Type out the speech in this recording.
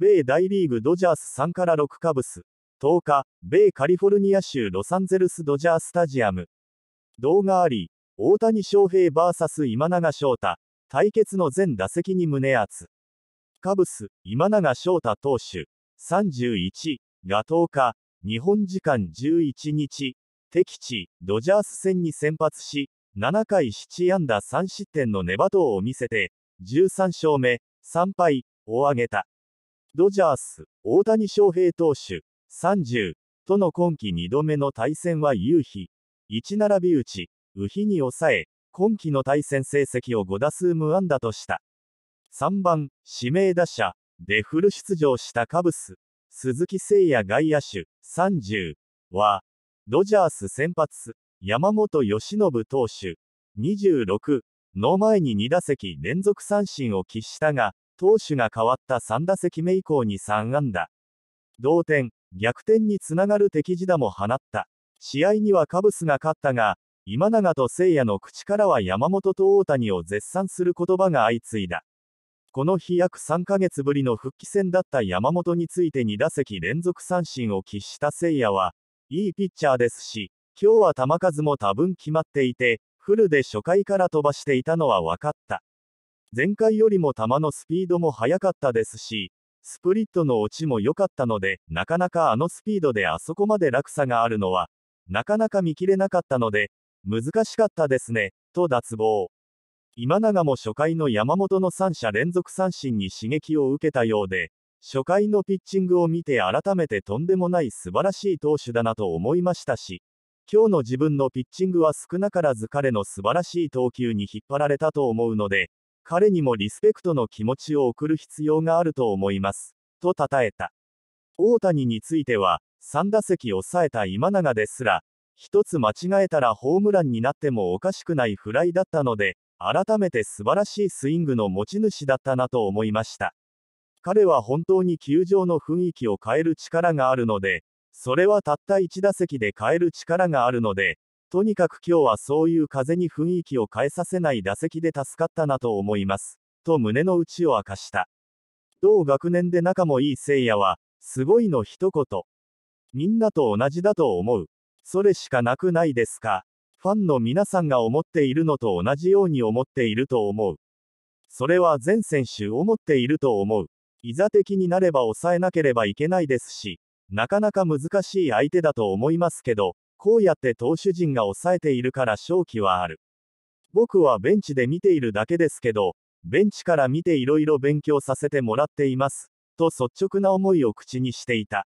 米大リーグドジャース3から6カブス。10日、米カリフォルニア州ロサンゼルスドジャースタジアム。動画あり、大谷翔平 VS 今永翔太。対決の全打席に胸熱。カブス、今永翔太投手。31が10日、日本時間11日、敵地、ドジャース戦に先発し、7回7安打3失点の粘投を見せて、13勝目、3敗、を挙げた。ドジャース、大谷翔平投手、30、との今季2度目の対戦は夕日、1並び打ち、右ヒに抑え、今季の対戦成績を5打数無安打とした。3番、指名打者、でフル出場したカブス、鈴木誠也外野手、30は、ドジャース先発、山本由伸投手、26の前に2打席連続三振を喫したが、投手が変わった3打席目以降に3安打。同点、逆転につながる敵地打も放った。試合にはカブスが勝ったが、今永と聖夜の口からは山本と大谷を絶賛する言葉が相次いだ。この日約3ヶ月ぶりの復帰戦だった山本について2打席連続三振を喫した聖夜は、いいピッチャーですし、今日は球数も多分決まっていて、フルで初回から飛ばしていたのは分かった。前回よりも球のスピードも速かったですし、スプリットの落ちも良かったので、なかなかあのスピードであそこまで落差があるのは、なかなか見切れなかったので、難しかったですね、と脱帽。今永も初回の山本の3者連続三振に刺激を受けたようで、初回のピッチングを見て改めてとんでもない素晴らしい投手だなと思いましたし、今日の自分のピッチングは少なからず彼の素晴らしい投球に引っ張られたと思うので、彼にもリスペクトの気持ちを送る必要があると思います。と称えた。大谷については、3打席抑えた今永ですら、一つ間違えたらホームランになってもおかしくないフライだったので、改めて素晴らしいスイングの持ち主だったなと思いました。彼は本当に球場の雰囲気を変える力があるので、それはたった1打席で変える力があるので、とにかく今日はそういう風に雰囲気を変えさせない打席で助かったなと思います。と胸の内を明かした。同学年で仲もいい聖夜は、すごいの一言。みんなと同じだと思う。それしかなくないですか。ファンの皆さんが思っているのと同じように思っていると思う。それは全選手思っていると思う。いざ的になれば抑えなければいけないですし、なかなか難しい相手だと思いますけど、こうやって投手陣が抑えているから勝機はある。僕はベンチで見ているだけですけど、ベンチから見ていろいろ勉強させてもらっています、と率直な思いを口にしていた。